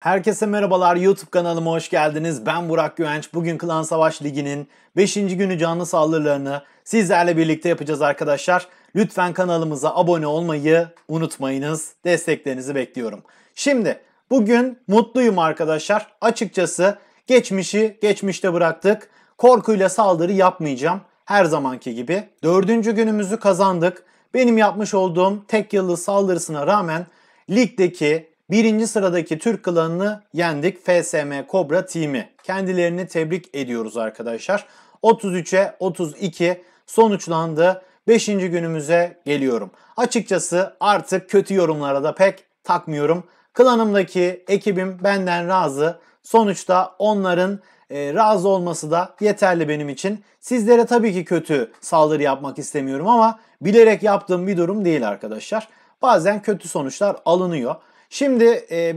Herkese merhabalar YouTube kanalıma hoş geldiniz. Ben Burak Güvenç. Bugün Klan Savaş Ligi'nin 5. günü canlı saldırılarını sizlerle birlikte yapacağız arkadaşlar. Lütfen kanalımıza abone olmayı unutmayınız. Desteklerinizi bekliyorum. Şimdi bugün mutluyum arkadaşlar. Açıkçası geçmişi geçmişte bıraktık. Korkuyla saldırı yapmayacağım. Her zamanki gibi. Dördüncü günümüzü kazandık. Benim yapmış olduğum tek yıldız saldırısına rağmen ligdeki Birinci sıradaki Türk klanını yendik FSM Kobra Team'i. Kendilerini tebrik ediyoruz arkadaşlar. 33'e 32 sonuçlandı. 5. günümüze geliyorum. Açıkçası artık kötü yorumlara da pek takmıyorum. Klanımdaki ekibim benden razı. Sonuçta onların e, razı olması da yeterli benim için. Sizlere tabii ki kötü saldırı yapmak istemiyorum ama bilerek yaptığım bir durum değil arkadaşlar. Bazen kötü sonuçlar alınıyor. Şimdi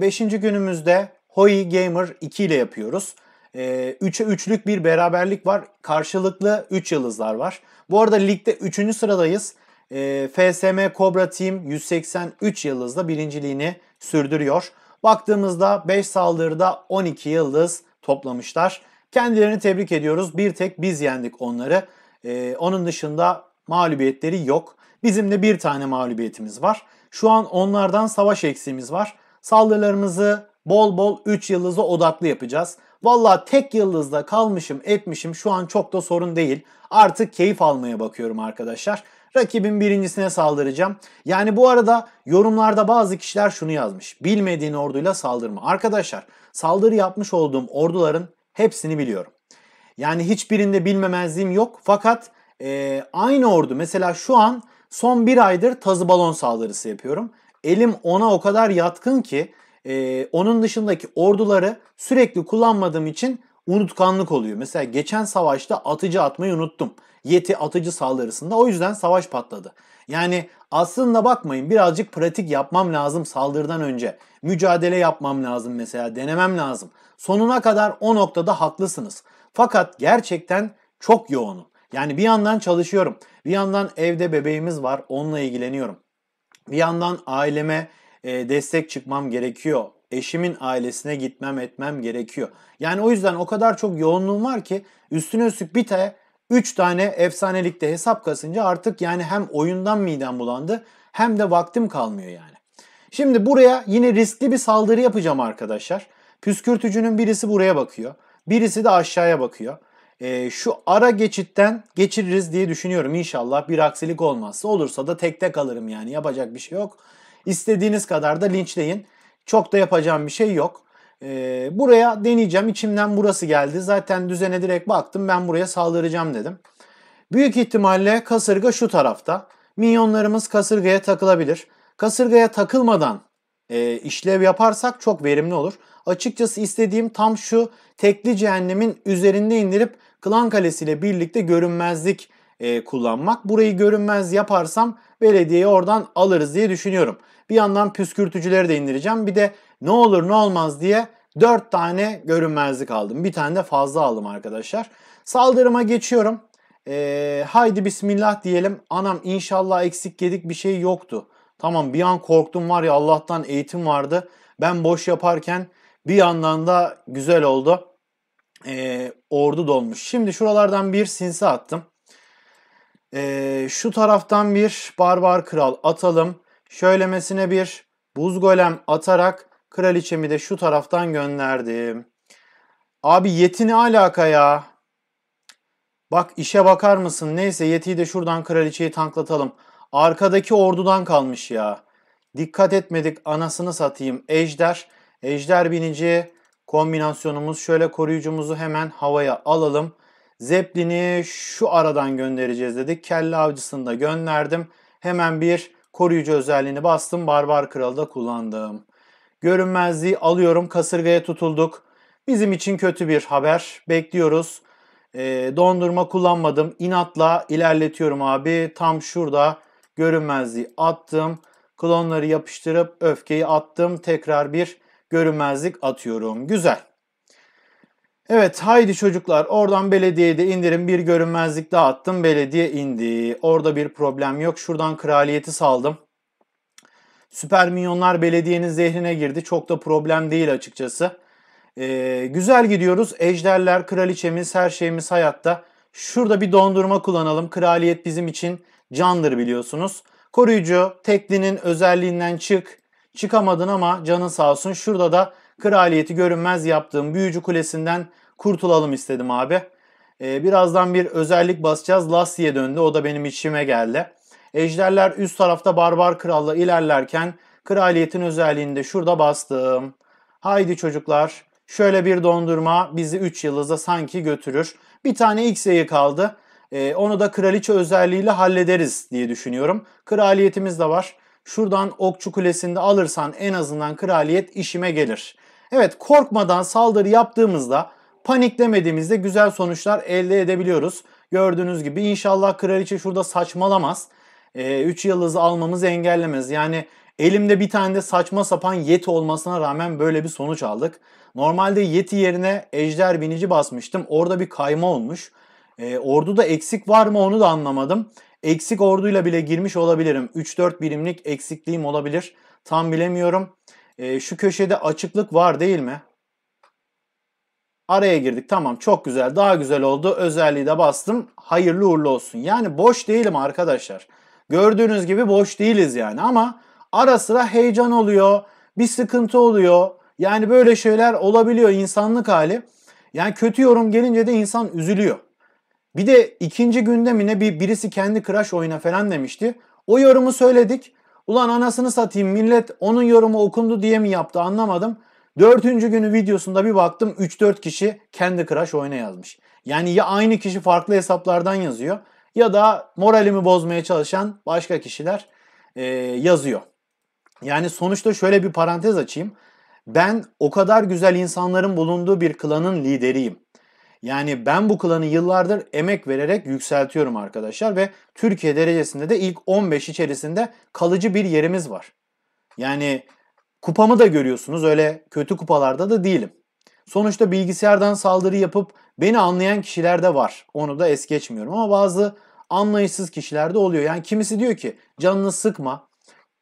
5. E, günümüzde Hoi Gamer 2 ile yapıyoruz. 3'e 3'lük bir beraberlik var. Karşılıklı 3 yıldızlar var. Bu arada ligde 3. sıradayız. E, FSM Cobra Team 183 yıldızla birinciliğini sürdürüyor. Baktığımızda 5 saldırıda 12 yıldız toplamışlar. Kendilerini tebrik ediyoruz. Bir tek biz yendik onları. E, onun dışında mağlubiyetleri yok. Bizim de bir tane mağlubiyetimiz var. Şu an onlardan savaş eksiğimiz var. Saldırılarımızı bol bol 3 yıldızlı odaklı yapacağız. Valla tek yıldızda kalmışım etmişim şu an çok da sorun değil. Artık keyif almaya bakıyorum arkadaşlar. Rakibin birincisine saldıracağım. Yani bu arada yorumlarda bazı kişiler şunu yazmış. Bilmediğin orduyla saldırma. Arkadaşlar saldırı yapmış olduğum orduların hepsini biliyorum. Yani hiçbirinde bilmemezliğim yok. Fakat e, aynı ordu mesela şu an Son bir aydır tazı balon saldırısı yapıyorum. Elim ona o kadar yatkın ki e, onun dışındaki orduları sürekli kullanmadığım için unutkanlık oluyor. Mesela geçen savaşta atıcı atmayı unuttum. Yeti atıcı saldırısında o yüzden savaş patladı. Yani aslında bakmayın birazcık pratik yapmam lazım saldırıdan önce. Mücadele yapmam lazım mesela denemem lazım. Sonuna kadar o noktada haklısınız. Fakat gerçekten çok yoğunum. Yani bir yandan çalışıyorum. Bir yandan evde bebeğimiz var onunla ilgileniyorum. Bir yandan aileme e, destek çıkmam gerekiyor. Eşimin ailesine gitmem etmem gerekiyor. Yani o yüzden o kadar çok yoğunluğum var ki üstüne üstlük bir tane 3 tane efsanelikte hesap kasınca artık yani hem oyundan midem bulandı hem de vaktim kalmıyor yani. Şimdi buraya yine riskli bir saldırı yapacağım arkadaşlar. Püskürtücünün birisi buraya bakıyor. Birisi de aşağıya bakıyor e, şu ara geçitten geçiririz diye düşünüyorum inşallah. Bir aksilik olmazsa olursa da tek tek alırım yani yapacak bir şey yok. İstediğiniz kadar da linçleyin. Çok da yapacağım bir şey yok. E, buraya deneyeceğim içimden burası geldi. Zaten düzene direkt baktım ben buraya saldıracağım dedim. Büyük ihtimalle kasırga şu tarafta. Minyonlarımız kasırgaya takılabilir. Kasırgaya takılmadan e, işlev yaparsak çok verimli olur. Açıkçası istediğim tam şu tekli cehennemin üzerinde indirip Klan Kalesi ile birlikte görünmezlik e, kullanmak. Burayı görünmez yaparsam belediyeyi oradan alırız diye düşünüyorum. Bir yandan püskürtücüleri de indireceğim. Bir de ne olur ne olmaz diye 4 tane görünmezlik aldım. Bir tane de fazla aldım arkadaşlar. Saldırıma geçiyorum. Ee, haydi bismillah diyelim. Anam inşallah eksik yedik bir şey yoktu. Tamam bir an korktum var ya Allah'tan eğitim vardı. Ben boş yaparken bir yandan da güzel oldu e, ordu dolmuş. Şimdi şuralardan bir sinsi attım. E, şu taraftan bir barbar kral atalım. Şöylemesine bir buz golem atarak kraliçemi de şu taraftan gönderdim. Abi yeti ne alaka ya? Bak işe bakar mısın? Neyse yetiyi de şuradan kraliçeyi tanklatalım. Arkadaki ordudan kalmış ya. Dikkat etmedik anasını satayım. Ejder. Ejder binici kombinasyonumuz. Şöyle koruyucumuzu hemen havaya alalım. Zeplin'i şu aradan göndereceğiz dedik. Kelle avcısında gönderdim. Hemen bir koruyucu özelliğini bastım. Barbar kralı da kullandım. Görünmezliği alıyorum. Kasırgaya tutulduk. Bizim için kötü bir haber. Bekliyoruz. E, dondurma kullanmadım. İnatla ilerletiyorum abi. Tam şurada görünmezliği attım. Klonları yapıştırıp öfkeyi attım. Tekrar bir görünmezlik atıyorum. Güzel. Evet haydi çocuklar oradan belediyede indirin bir görünmezlik daha attım. Belediye indi. Orada bir problem yok. Şuradan kraliyeti saldım. Süper Minyonlar belediyenin zehrine girdi. Çok da problem değil açıkçası. Ee, güzel gidiyoruz. Ejderler, kraliçemiz, her şeyimiz hayatta. Şurada bir dondurma kullanalım. Kraliyet bizim için candır biliyorsunuz. Koruyucu, teklinin özelliğinden çık. Çıkamadın ama canın sağ olsun. Şurada da kraliyeti görünmez yaptığım büyücü kulesinden kurtulalım istedim abi. Ee, birazdan bir özellik basacağız. Lassi'ye döndü. O da benim içime geldi. Ejderler üst tarafta barbar kralla ilerlerken kraliyetin özelliğinde şurada bastım. Haydi çocuklar. Şöyle bir dondurma bizi 3 yıldıza sanki götürür. Bir tane X'eyi kaldı. Ee, onu da kraliçe özelliğiyle hallederiz diye düşünüyorum. Kraliyetimiz de var. Şuradan okçu kulesinde alırsan en azından kraliyet işime gelir. Evet korkmadan saldırı yaptığımızda paniklemediğimizde güzel sonuçlar elde edebiliyoruz. Gördüğünüz gibi inşallah kraliçe şurada saçmalamaz. 3 e, ee, üç yıldızı almamızı engellemez. Yani elimde bir tane de saçma sapan yeti olmasına rağmen böyle bir sonuç aldık. Normalde yeti yerine ejder binici basmıştım. Orada bir kayma olmuş. E, orduda eksik var mı onu da anlamadım. Eksik orduyla bile girmiş olabilirim. 3-4 birimlik eksikliğim olabilir. Tam bilemiyorum. E, şu köşede açıklık var değil mi? Araya girdik. Tamam çok güzel. Daha güzel oldu. Özelliği de bastım. Hayırlı uğurlu olsun. Yani boş değilim arkadaşlar. Gördüğünüz gibi boş değiliz yani ama ara sıra heyecan oluyor. Bir sıkıntı oluyor. Yani böyle şeyler olabiliyor insanlık hali. Yani kötü yorum gelince de insan üzülüyor. Bir de ikinci gündemine bir birisi kendi Crash oyuna falan demişti. O yorumu söyledik. Ulan anasını satayım millet onun yorumu okundu diye mi yaptı anlamadım. Dördüncü günü videosunda bir baktım 3-4 kişi kendi Crash oyuna yazmış. Yani ya aynı kişi farklı hesaplardan yazıyor ya da moralimi bozmaya çalışan başka kişiler e, yazıyor. Yani sonuçta şöyle bir parantez açayım. Ben o kadar güzel insanların bulunduğu bir klanın lideriyim. Yani ben bu klanı yıllardır emek vererek yükseltiyorum arkadaşlar ve Türkiye derecesinde de ilk 15 içerisinde kalıcı bir yerimiz var. Yani kupamı da görüyorsunuz öyle kötü kupalarda da değilim. Sonuçta bilgisayardan saldırı yapıp beni anlayan kişiler de var. Onu da es geçmiyorum ama bazı anlayışsız kişiler de oluyor. Yani kimisi diyor ki canını sıkma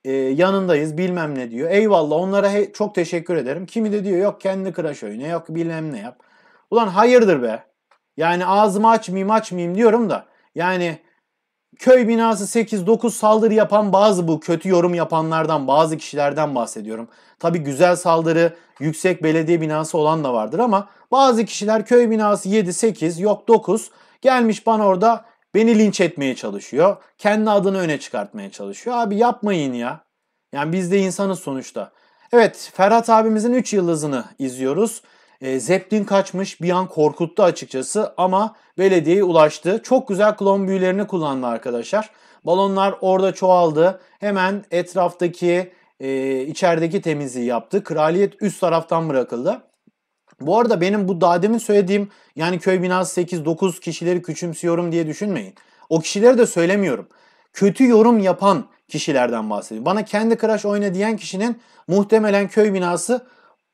e, yanındayız bilmem ne diyor. Eyvallah onlara he, çok teşekkür ederim. Kimi de diyor yok kendi kıraş oyna yok bilmem ne yap. Ulan hayırdır be. Yani ağzımı açmayayım açmayayım diyorum da. Yani köy binası 8-9 saldırı yapan bazı bu kötü yorum yapanlardan bazı kişilerden bahsediyorum. Tabi güzel saldırı yüksek belediye binası olan da vardır ama bazı kişiler köy binası 7-8 yok 9 gelmiş bana orada beni linç etmeye çalışıyor. Kendi adını öne çıkartmaya çalışıyor. Abi yapmayın ya. Yani biz de insanız sonuçta. Evet Ferhat abimizin 3 yıldızını izliyoruz. E, Zeppelin kaçmış bir an korkuttu açıkçası ama belediyeye ulaştı. Çok güzel klon büyülerini kullandı arkadaşlar. Balonlar orada çoğaldı. Hemen etraftaki e, içerideki temizliği yaptı. Kraliyet üst taraftan bırakıldı. Bu arada benim bu daha demin söylediğim yani köy binası 8-9 kişileri küçümsüyorum diye düşünmeyin. O kişileri de söylemiyorum. Kötü yorum yapan kişilerden bahsediyorum. Bana kendi Crash oyna diyen kişinin muhtemelen köy binası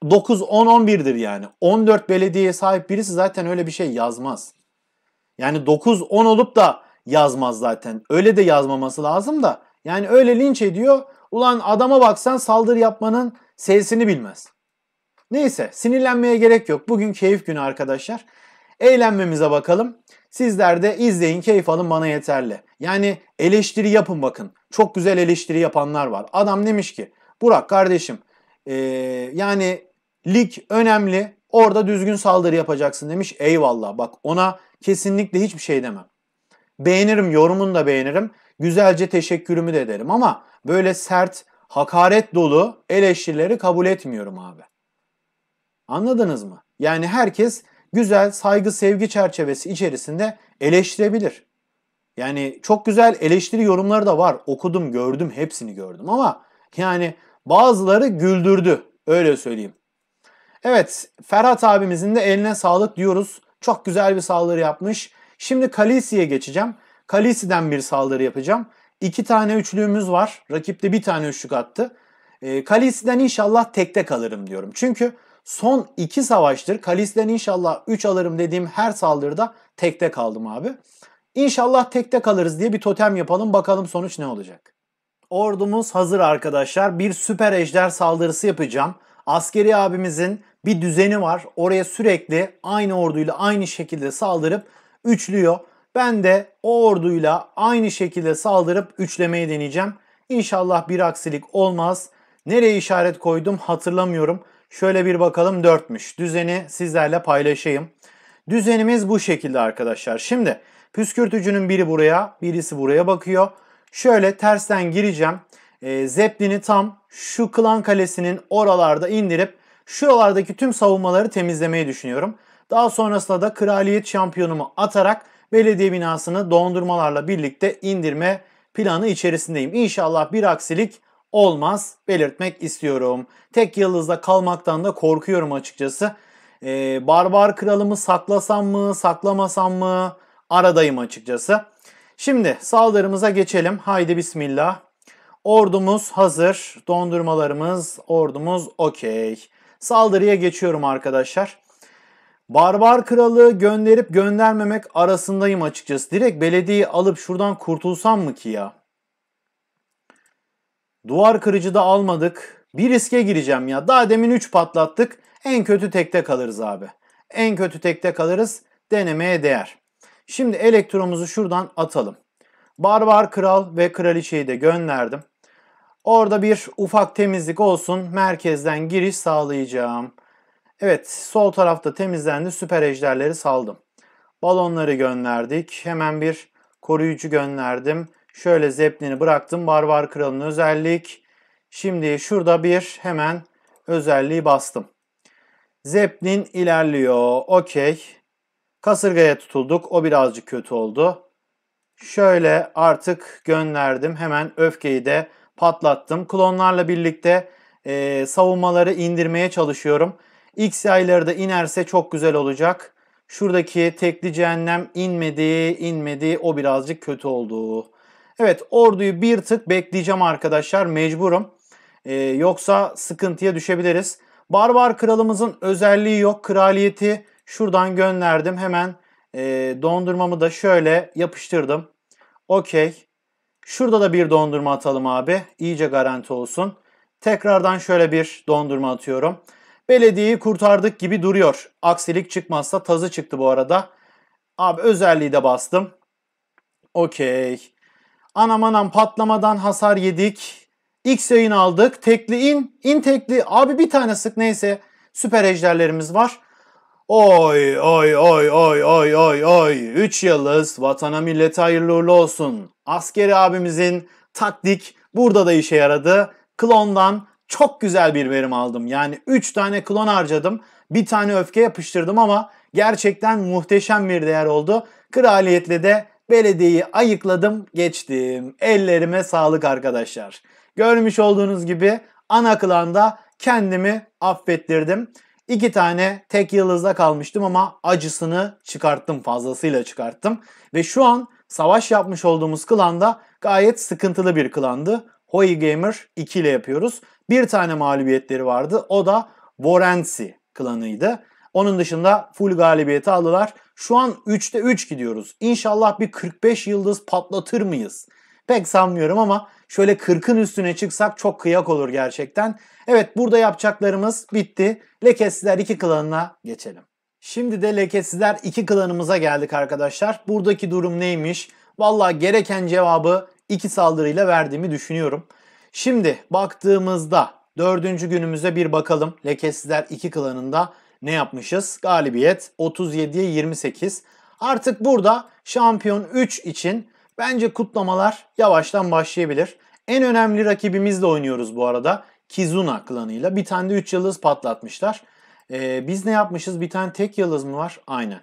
9, 10, 11'dir yani. 14 belediyeye sahip birisi zaten öyle bir şey yazmaz. Yani 9, 10 olup da yazmaz zaten. Öyle de yazmaması lazım da. Yani öyle linç ediyor. Ulan adama baksan saldırı yapmanın sesini bilmez. Neyse sinirlenmeye gerek yok. Bugün keyif günü arkadaşlar. Eğlenmemize bakalım. Sizler de izleyin, keyif alın bana yeterli. Yani eleştiri yapın bakın. Çok güzel eleştiri yapanlar var. Adam demiş ki Burak kardeşim ee, yani Lig önemli. Orada düzgün saldırı yapacaksın demiş. Eyvallah bak ona kesinlikle hiçbir şey demem. Beğenirim, yorumunu da beğenirim. Güzelce teşekkürümü de ederim ama böyle sert, hakaret dolu eleştirileri kabul etmiyorum abi. Anladınız mı? Yani herkes güzel, saygı, sevgi çerçevesi içerisinde eleştirebilir. Yani çok güzel eleştiri yorumları da var. Okudum, gördüm, hepsini gördüm ama yani bazıları güldürdü. Öyle söyleyeyim. Evet Ferhat abimizin de eline sağlık diyoruz. Çok güzel bir saldırı yapmış. Şimdi Kalisi'ye geçeceğim. Kalisi'den bir saldırı yapacağım. İki tane üçlüğümüz var. Rakipte bir tane üçlük attı. E, Kalisi'den inşallah tekte kalırım diyorum. Çünkü son iki savaştır Kalisi'den inşallah üç alırım dediğim her saldırıda tekte kaldım abi. İnşallah tekte kalırız diye bir totem yapalım bakalım sonuç ne olacak. Ordumuz hazır arkadaşlar. Bir süper ejder saldırısı yapacağım. Askeri abimizin bir düzeni var. Oraya sürekli aynı orduyla aynı şekilde saldırıp üçlüyor. Ben de o orduyla aynı şekilde saldırıp üçlemeye deneyeceğim. İnşallah bir aksilik olmaz. Nereye işaret koydum hatırlamıyorum. Şöyle bir bakalım dörtmüş Düzeni sizlerle paylaşayım. Düzenimiz bu şekilde arkadaşlar. Şimdi püskürtücünün biri buraya, birisi buraya bakıyor. Şöyle tersten gireceğim. E, Zeppelin'i tam şu klan kalesinin oralarda indirip Şuralardaki tüm savunmaları temizlemeyi düşünüyorum. Daha sonrasında da kraliyet şampiyonumu atarak belediye binasını dondurmalarla birlikte indirme planı içerisindeyim. İnşallah bir aksilik olmaz belirtmek istiyorum. Tek yıldızda kalmaktan da korkuyorum açıkçası. Ee, barbar kralımı saklasam mı saklamasam mı aradayım açıkçası. Şimdi saldırımıza geçelim. Haydi bismillah. Ordumuz hazır. Dondurmalarımız, ordumuz okey. Saldırıya geçiyorum arkadaşlar. Barbar kralı gönderip göndermemek arasındayım açıkçası. Direkt belediyeyi alıp şuradan kurtulsam mı ki ya? Duvar kırıcı da almadık. Bir riske gireceğim ya. Daha demin 3 patlattık. En kötü tekte kalırız abi. En kötü tekte kalırız. Denemeye değer. Şimdi elektromuzu şuradan atalım. Barbar kral ve kraliçeyi de gönderdim. Orada bir ufak temizlik olsun. Merkezden giriş sağlayacağım. Evet sol tarafta temizlendi. Süper ejderleri saldım. Balonları gönderdik. Hemen bir koruyucu gönderdim. Şöyle zeplini bıraktım. Barbar kralın özellik. Şimdi şurada bir hemen özelliği bastım. Zeplin ilerliyor. Okey. Kasırgaya tutulduk. O birazcık kötü oldu. Şöyle artık gönderdim. Hemen öfkeyi de patlattım. Klonlarla birlikte e, savunmaları indirmeye çalışıyorum. X yayları da inerse çok güzel olacak. Şuradaki tekli cehennem inmedi, inmedi. O birazcık kötü oldu. Evet orduyu bir tık bekleyeceğim arkadaşlar. Mecburum. Ee, yoksa sıkıntıya düşebiliriz. Barbar kralımızın özelliği yok. Kraliyeti şuradan gönderdim. Hemen e, dondurmamı da şöyle yapıştırdım. Okey. Şurada da bir dondurma atalım abi. İyice garanti olsun. Tekrardan şöyle bir dondurma atıyorum. Belediyeyi kurtardık gibi duruyor. Aksilik çıkmazsa tazı çıktı bu arada. Abi özelliği de bastım. Okey. Anam anam patlamadan hasar yedik. X yayın aldık. Tekli in. in tekli. Abi bir tane sık neyse. Süper ejderlerimiz var. Oy oy oy oy oy oy oy. Üç yıldız vatana millete hayırlı uğurlu olsun. Askeri abimizin taktik burada da işe yaradı. Klondan çok güzel bir verim aldım. Yani üç tane klon harcadım. Bir tane öfke yapıştırdım ama gerçekten muhteşem bir değer oldu. Kraliyetle de belediyeyi ayıkladım geçtim. Ellerime sağlık arkadaşlar. Görmüş olduğunuz gibi ana klanda kendimi affettirdim. İki tane tek yıldızda kalmıştım ama acısını çıkarttım fazlasıyla çıkarttım. Ve şu an savaş yapmış olduğumuz klanda gayet sıkıntılı bir klandı. Hoi Gamer 2 ile yapıyoruz. Bir tane mağlubiyetleri vardı. O da Vorensi klanıydı. Onun dışında full galibiyeti aldılar. Şu an 3'te 3 gidiyoruz. İnşallah bir 45 yıldız patlatır mıyız? Pek sanmıyorum ama Şöyle 40'ın üstüne çıksak çok kıyak olur gerçekten. Evet burada yapacaklarımız bitti. Lekesizler 2 klanına geçelim. Şimdi de lekesizler 2 klanımıza geldik arkadaşlar. Buradaki durum neymiş? Vallahi gereken cevabı 2 saldırıyla verdiğimi düşünüyorum. Şimdi baktığımızda 4. günümüze bir bakalım. Lekesizler 2 klanında ne yapmışız? Galibiyet 37'ye 28. Artık burada şampiyon 3 için bence kutlamalar yavaştan başlayabilir. En önemli rakibimizle oynuyoruz bu arada. Kizuna klanıyla. Bir tane de 3 yıldız patlatmışlar. Ee, biz ne yapmışız? Bir tane tek yıldız mı var? Aynen.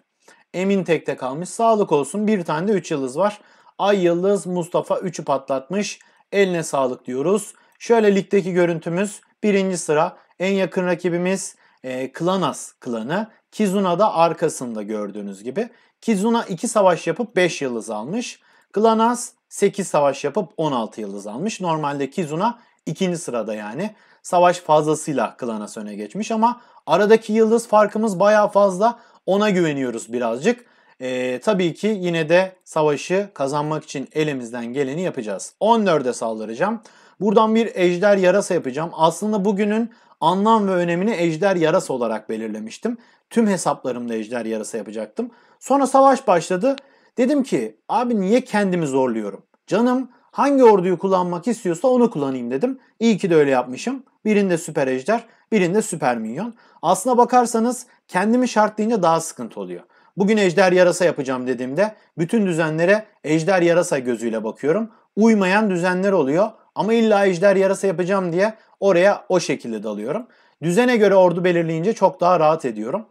Emin tekte kalmış. Sağlık olsun. Bir tane de 3 yıldız var. Ay yıldız Mustafa 3'ü patlatmış. Eline sağlık diyoruz. Şöyle ligdeki görüntümüz. Birinci sıra en yakın rakibimiz e, Klanas klanı. Kizuna da arkasında gördüğünüz gibi. Kizuna 2 savaş yapıp 5 yıldız almış. GLONASS 8 savaş yapıp 16 yıldız almış. Normalde Kizuna ikinci sırada yani. Savaş fazlasıyla GLONASS öne geçmiş ama aradaki yıldız farkımız baya fazla. Ona güveniyoruz birazcık. Ee, tabii ki yine de savaşı kazanmak için elimizden geleni yapacağız. 14'e saldıracağım. Buradan bir ejder yarasa yapacağım. Aslında bugünün anlam ve önemini ejder yarası olarak belirlemiştim. Tüm hesaplarımda ejder yarasa yapacaktım. Sonra savaş başladı. Dedim ki abi niye kendimi zorluyorum? Canım hangi orduyu kullanmak istiyorsa onu kullanayım dedim. İyi ki de öyle yapmışım. Birinde süper ejder, birinde süper minyon. Aslına bakarsanız kendimi şartlayınca daha sıkıntı oluyor. Bugün ejder yarasa yapacağım dediğimde bütün düzenlere ejder yarasa gözüyle bakıyorum. Uymayan düzenler oluyor ama illa ejder yarasa yapacağım diye oraya o şekilde dalıyorum. Düzene göre ordu belirleyince çok daha rahat ediyorum.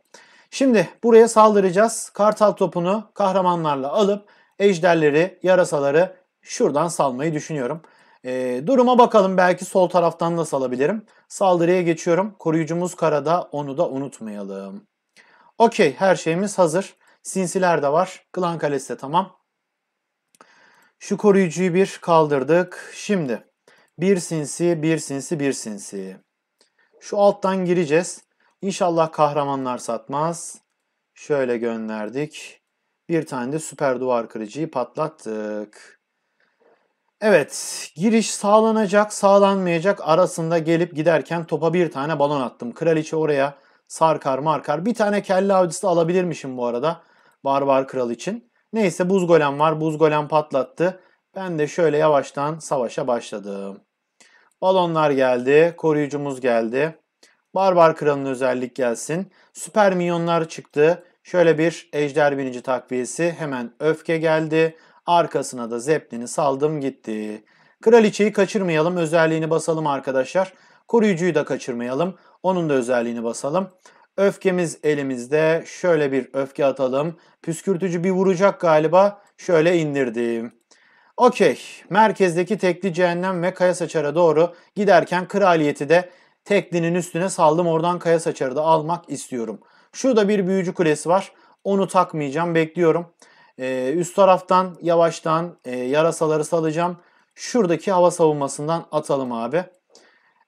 Şimdi buraya saldıracağız. Kartal topunu kahramanlarla alıp ejderleri, yarasaları şuradan salmayı düşünüyorum. E, duruma bakalım belki sol taraftan da salabilirim. Saldırıya geçiyorum. Koruyucumuz karada onu da unutmayalım. Okey her şeyimiz hazır. Sinsiler de var. Klan kalesi de tamam. Şu koruyucuyu bir kaldırdık. Şimdi bir sinsi, bir sinsi, bir sinsi. Şu alttan gireceğiz. İnşallah kahramanlar satmaz. Şöyle gönderdik. Bir tane de süper duvar kırıcıyı patlattık. Evet, giriş sağlanacak, sağlanmayacak arasında gelip giderken topa bir tane balon attım. Kraliçe oraya sarkar markar. Bir tane kelle avcısı alabilirmişim bu arada. Barbar kral için. Neyse buz golem var. Buz golem patlattı. Ben de şöyle yavaştan savaşa başladım. Balonlar geldi. Koruyucumuz geldi. Barbar Kralı'nın özellik gelsin. Süper Minyonlar çıktı. Şöyle bir Ejder Binici takviyesi. Hemen öfke geldi. Arkasına da zeplini saldım gitti. Kraliçeyi kaçırmayalım. Özelliğini basalım arkadaşlar. Koruyucuyu da kaçırmayalım. Onun da özelliğini basalım. Öfkemiz elimizde. Şöyle bir öfke atalım. Püskürtücü bir vuracak galiba. Şöyle indirdim. Okey. Merkezdeki tekli cehennem ve kaya saçara doğru giderken kraliyeti de Tekninin üstüne saldım oradan kaya saçarı da almak istiyorum. Şurada bir büyücü kulesi var. Onu takmayacağım bekliyorum. Ee, üst taraftan yavaştan e, yarasaları salacağım. Şuradaki hava savunmasından atalım abi.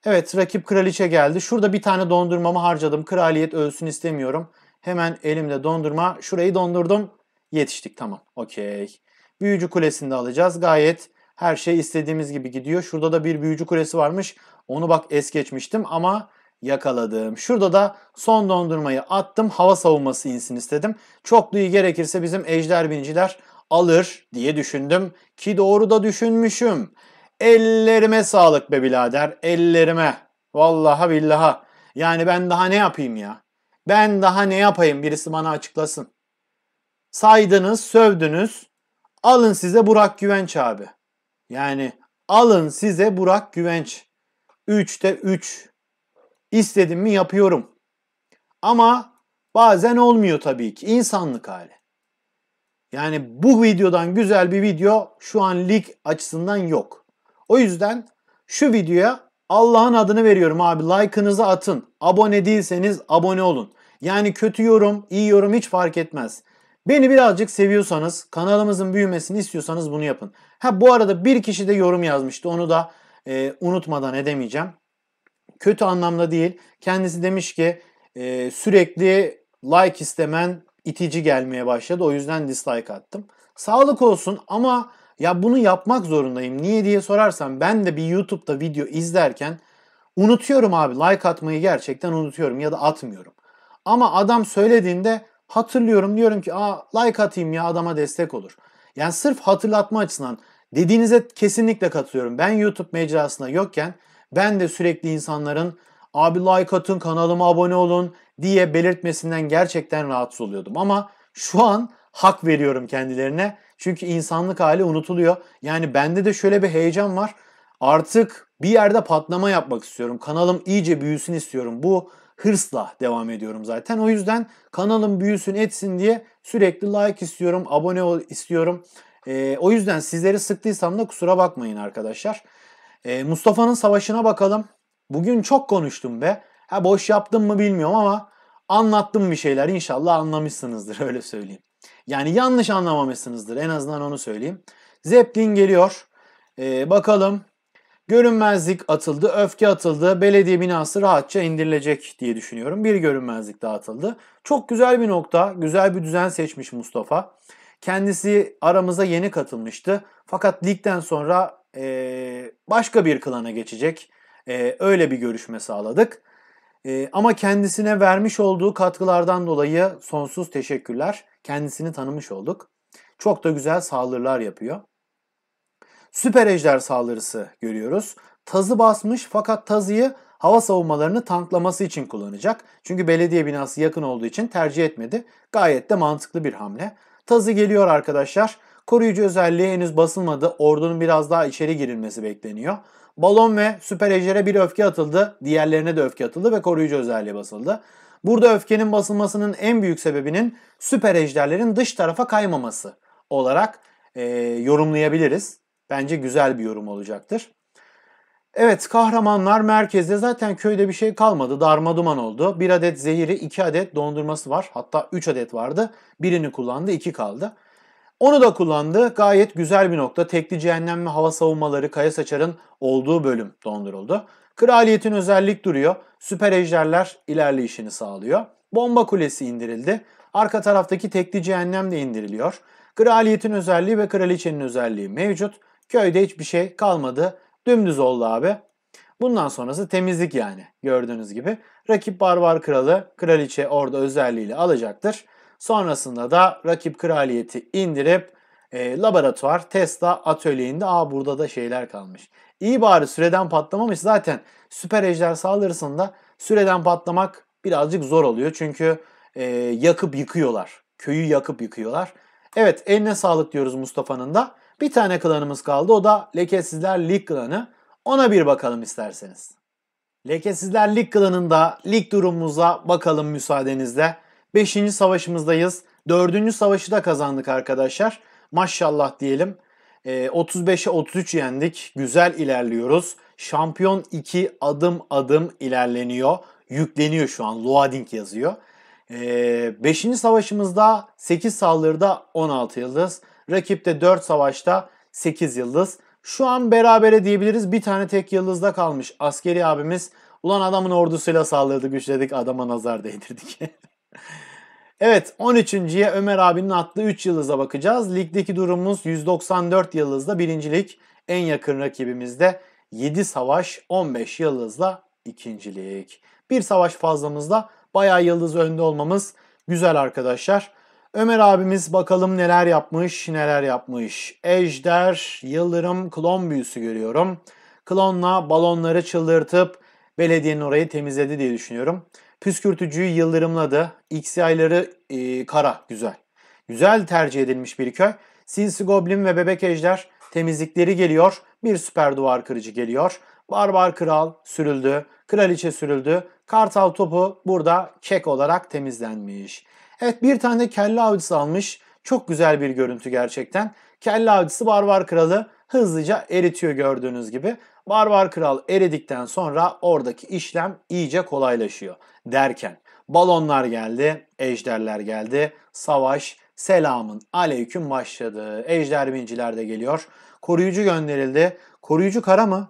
Evet rakip kraliçe geldi. Şurada bir tane dondurmamı harcadım. Kraliyet ölsün istemiyorum. Hemen elimde dondurma. Şurayı dondurdum. Yetiştik tamam. Okey. Büyücü kulesini de alacağız. Gayet her şey istediğimiz gibi gidiyor. Şurada da bir büyücü kulesi varmış. Onu bak es geçmiştim ama yakaladım. Şurada da son dondurmayı attım. Hava savunması insin istedim. Çokluğu gerekirse bizim ejder biniciler alır diye düşündüm. Ki doğru da düşünmüşüm. Ellerime sağlık be birader. Ellerime. Vallaha billaha. Yani ben daha ne yapayım ya? Ben daha ne yapayım? Birisi bana açıklasın. Saydınız, sövdünüz. Alın size Burak Güvenç abi. Yani alın size Burak Güvenç. 3'te 3. istedim mi yapıyorum. Ama bazen olmuyor tabii ki. insanlık hali. Yani bu videodan güzel bir video şu an lig açısından yok. O yüzden şu videoya Allah'ın adını veriyorum abi. Like'ınızı atın. Abone değilseniz abone olun. Yani kötü yorum, iyi yorum hiç fark etmez. Beni birazcık seviyorsanız, kanalımızın büyümesini istiyorsanız bunu yapın. Ha bu arada bir kişi de yorum yazmıştı. Onu da e, unutmadan edemeyeceğim. Kötü anlamda değil. Kendisi demiş ki e, sürekli like istemen itici gelmeye başladı. O yüzden dislike attım. Sağlık olsun ama ya bunu yapmak zorundayım. Niye diye sorarsan ben de bir YouTube'da video izlerken unutuyorum abi. Like atmayı gerçekten unutuyorum ya da atmıyorum. Ama adam söylediğinde hatırlıyorum diyorum ki aa like atayım ya adama destek olur. Yani sırf hatırlatma açısından Dediğinize kesinlikle katılıyorum. Ben YouTube mecrasında yokken ben de sürekli insanların abi like atın kanalıma abone olun diye belirtmesinden gerçekten rahatsız oluyordum. Ama şu an hak veriyorum kendilerine. Çünkü insanlık hali unutuluyor. Yani bende de şöyle bir heyecan var. Artık bir yerde patlama yapmak istiyorum. Kanalım iyice büyüsün istiyorum. Bu hırsla devam ediyorum zaten. O yüzden kanalım büyüsün etsin diye sürekli like istiyorum, abone ol istiyorum. E, o yüzden sizleri sıktıysam da kusura bakmayın arkadaşlar. E, Mustafa'nın savaşına bakalım. Bugün çok konuştum be. Ha boş yaptım mı bilmiyorum ama anlattım bir şeyler. İnşallah anlamışsınızdır öyle söyleyeyim. Yani yanlış anlamamışsınızdır en azından onu söyleyeyim. Zeplin geliyor. E, bakalım Görünmezlik atıldı, öfke atıldı, belediye binası rahatça indirilecek diye düşünüyorum. Bir görünmezlik dağıtıldı. Çok güzel bir nokta, güzel bir düzen seçmiş Mustafa. Kendisi aramıza yeni katılmıştı. Fakat ligden sonra e, başka bir klana geçecek. E, öyle bir görüşme sağladık. E, ama kendisine vermiş olduğu katkılardan dolayı sonsuz teşekkürler. Kendisini tanımış olduk. Çok da güzel saldırılar yapıyor. Süper ejder saldırısı görüyoruz. Tazı basmış fakat tazıyı hava savunmalarını tanklaması için kullanacak. Çünkü belediye binası yakın olduğu için tercih etmedi. Gayet de mantıklı bir hamle. Tazı geliyor arkadaşlar. Koruyucu özelliği henüz basılmadı. Ordunun biraz daha içeri girilmesi bekleniyor. Balon ve süper ejder'e bir öfke atıldı. Diğerlerine de öfke atıldı ve koruyucu özelliği basıldı. Burada öfkenin basılmasının en büyük sebebinin süper ejderlerin dış tarafa kaymaması olarak e, yorumlayabiliriz. Bence güzel bir yorum olacaktır. Evet kahramanlar merkezde zaten köyde bir şey kalmadı. Darma duman oldu. Bir adet zehiri, iki adet dondurması var. Hatta üç adet vardı. Birini kullandı, iki kaldı. Onu da kullandı. Gayet güzel bir nokta. Tekli cehennem ve hava savunmaları Kaya Saçar'ın olduğu bölüm donduruldu. Kraliyetin özellik duruyor. Süper ejderler ilerleyişini sağlıyor. Bomba kulesi indirildi. Arka taraftaki tekli cehennem de indiriliyor. Kraliyetin özelliği ve kraliçenin özelliği mevcut. Köyde hiçbir şey kalmadı. Dümdüz oldu abi. Bundan sonrası temizlik yani gördüğünüz gibi. Rakip barbar kralı kraliçe orada özelliğiyle alacaktır. Sonrasında da rakip kraliyeti indirip e, laboratuvar, Tesla atölyeyinde aa burada da şeyler kalmış. İyi bari süreden patlamamış zaten süper ejder saldırısında süreden patlamak birazcık zor oluyor. Çünkü e, yakıp yıkıyorlar. Köyü yakıp yıkıyorlar. Evet eline sağlık diyoruz Mustafa'nın da. Bir tane klanımız kaldı. O da Lekesizler Lig klanı. Ona bir bakalım isterseniz. Lekesizler Lig klanında lig durumumuza bakalım müsaadenizle. 5. savaşımızdayız. 4. savaşı da kazandık arkadaşlar. Maşallah diyelim. 35'e ee, 33 yendik. Güzel ilerliyoruz. Şampiyon 2 adım adım ilerleniyor. Yükleniyor şu an. Loading yazıyor. 5. Ee, savaşımızda 8 saldırıda 16 yıldız. Rakip de 4 savaşta 8 yıldız. Şu an berabere diyebiliriz. Bir tane tek yıldızda kalmış askeri abimiz. Ulan adamın ordusuyla saldırdı güçledik adama nazar değdirdik. evet 13.ye Ömer abinin attığı 3 yıldıza bakacağız. Ligdeki durumumuz 194 yıldızda birincilik. En yakın rakibimizde de 7 savaş 15 yıldızla ikincilik. Bir savaş fazlamızda bayağı yıldız önde olmamız güzel arkadaşlar. Ömer abimiz bakalım neler yapmış, neler yapmış. Ejder, Yıldırım klon büyüsü görüyorum. Klonla balonları çıldırtıp belediyenin orayı temizledi diye düşünüyorum. Püskürtücüyü yıldırımladı. XY'ları e, kara, güzel. Güzel tercih edilmiş bir köy. Sinsi Goblin ve Bebek Ejder temizlikleri geliyor. Bir süper duvar kırıcı geliyor. Barbar Kral sürüldü. Kraliçe sürüldü. Kartal topu burada kek olarak temizlenmiş. Evet bir tane kelle avcısı almış. Çok güzel bir görüntü gerçekten. Kelle avcısı Barbar Kralı hızlıca eritiyor gördüğünüz gibi. Barbar Kral eridikten sonra oradaki işlem iyice kolaylaşıyor derken balonlar geldi, ejderler geldi, savaş selamın aleyküm başladı. Ejder binciler de geliyor. Koruyucu gönderildi. Koruyucu kara mı?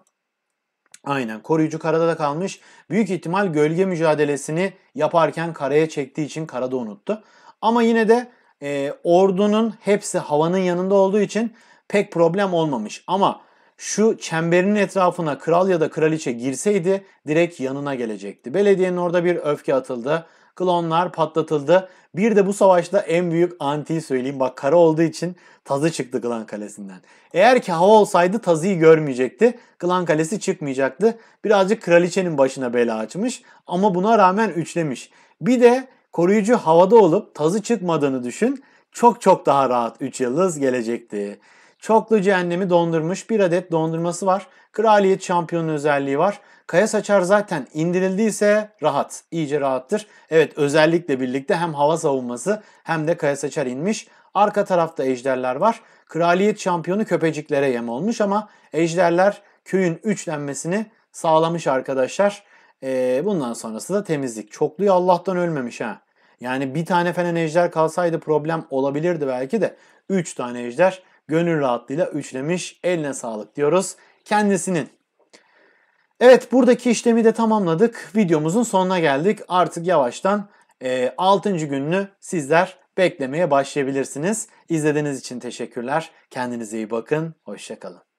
Aynen. Koruyucu karada da kalmış. Büyük ihtimal gölge mücadelesini yaparken karaya çektiği için karada unuttu. Ama yine de e, ordunun hepsi havanın yanında olduğu için pek problem olmamış. Ama şu çemberin etrafına kral ya da kraliçe girseydi direkt yanına gelecekti. Belediyenin orada bir öfke atıldı klonlar patlatıldı. Bir de bu savaşta en büyük antiyi söyleyeyim. Bak kara olduğu için tazı çıktı Glan Kalesi'nden. Eğer ki hava olsaydı tazıyı görmeyecekti. Glan Kalesi çıkmayacaktı. Birazcık kraliçenin başına bela açmış ama buna rağmen üçlemiş. Bir de koruyucu havada olup tazı çıkmadığını düşün. Çok çok daha rahat 3 yıldız gelecekti. Çoklu cehennemi dondurmuş bir adet dondurması var. Kraliyet şampiyonu özelliği var. Kaya saçar zaten indirildiyse rahat. iyice rahattır. Evet özellikle birlikte hem hava savunması hem de kaya saçar inmiş. Arka tarafta ejderler var. Kraliyet şampiyonu köpeciklere yem olmuş ama ejderler köyün üçlenmesini sağlamış arkadaşlar. Ee, bundan sonrası da temizlik. Çokluyu Allah'tan ölmemiş ha. Yani bir tane fena ejder kalsaydı problem olabilirdi belki de. Üç tane ejder gönül rahatlığıyla üçlemiş. Eline sağlık diyoruz kendisinin. Evet buradaki işlemi de tamamladık. Videomuzun sonuna geldik. Artık yavaştan e, 6. gününü sizler beklemeye başlayabilirsiniz. İzlediğiniz için teşekkürler. Kendinize iyi bakın. Hoşçakalın.